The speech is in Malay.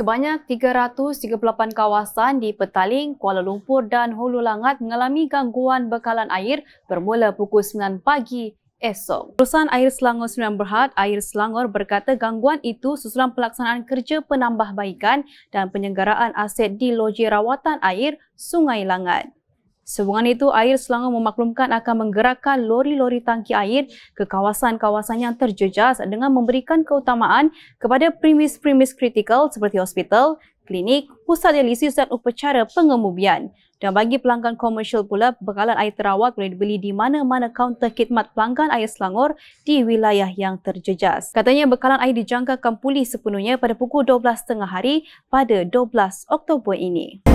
Sebanyak 338 kawasan di Petaling, Kuala Lumpur dan Hulu Langat mengalami gangguan bekalan air bermula pukul 9 pagi esok. Perusahaan Air Selangor Sembilan Berhad, Air Selangor berkata gangguan itu susulan pelaksanaan kerja penambahbaikan dan penyenggaraan aset di loji rawatan air Sungai Langat. Sebuah itu, air Selangor memaklumkan akan menggerakkan lori-lori tangki air ke kawasan-kawasan yang terjejas dengan memberikan keutamaan kepada premis-premis kritikal seperti hospital, klinik, pusat dialisis dan upacara pengemubian. Dan bagi pelanggan komersial pula, bekalan air terawat boleh dibeli di mana-mana kaunter khidmat pelanggan air Selangor di wilayah yang terjejas. Katanya bekalan air dijangkakan pulih sepenuhnya pada pukul 12.30 hari pada 12 Oktober ini.